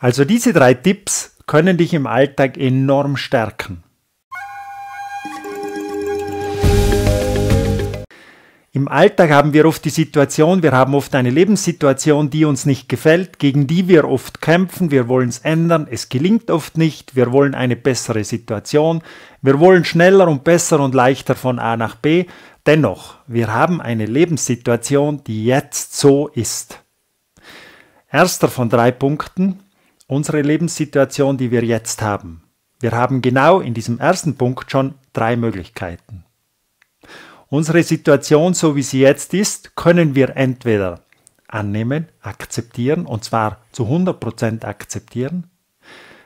Also diese drei Tipps können dich im Alltag enorm stärken. Im Alltag haben wir oft die Situation, wir haben oft eine Lebenssituation, die uns nicht gefällt, gegen die wir oft kämpfen, wir wollen es ändern, es gelingt oft nicht, wir wollen eine bessere Situation, wir wollen schneller und besser und leichter von A nach B, dennoch, wir haben eine Lebenssituation, die jetzt so ist. Erster von drei Punkten, unsere Lebenssituation, die wir jetzt haben. Wir haben genau in diesem ersten Punkt schon drei Möglichkeiten. Unsere Situation, so wie sie jetzt ist, können wir entweder annehmen, akzeptieren, und zwar zu 100% akzeptieren.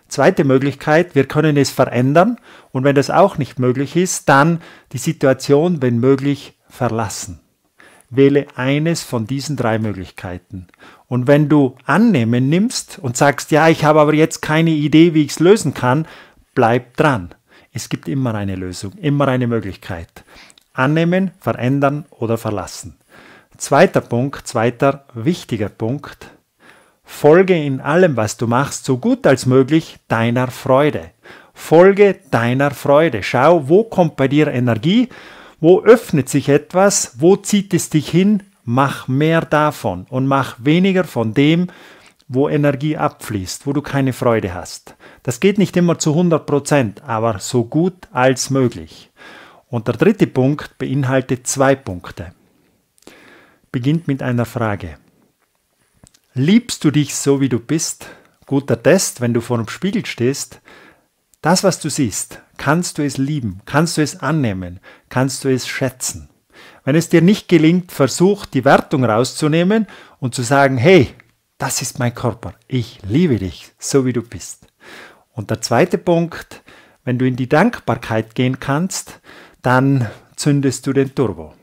Zweite Möglichkeit, wir können es verändern und wenn das auch nicht möglich ist, dann die Situation, wenn möglich, verlassen. Wähle eines von diesen drei Möglichkeiten. Und wenn du annehmen nimmst und sagst, ja, ich habe aber jetzt keine Idee, wie ich es lösen kann, bleib dran. Es gibt immer eine Lösung, immer eine Möglichkeit. Annehmen, verändern oder verlassen. Zweiter Punkt, zweiter wichtiger Punkt. Folge in allem, was du machst, so gut als möglich deiner Freude. Folge deiner Freude. Schau, wo kommt bei dir Energie wo öffnet sich etwas? Wo zieht es dich hin? Mach mehr davon und mach weniger von dem, wo Energie abfließt, wo du keine Freude hast. Das geht nicht immer zu 100 Prozent, aber so gut als möglich. Und der dritte Punkt beinhaltet zwei Punkte. Beginnt mit einer Frage. Liebst du dich so, wie du bist? Guter Test, wenn du vor dem Spiegel stehst. Das, was du siehst, kannst du es lieben, kannst du es annehmen, kannst du es schätzen. Wenn es dir nicht gelingt, versuch die Wertung rauszunehmen und zu sagen, hey, das ist mein Körper, ich liebe dich, so wie du bist. Und der zweite Punkt, wenn du in die Dankbarkeit gehen kannst, dann zündest du den Turbo.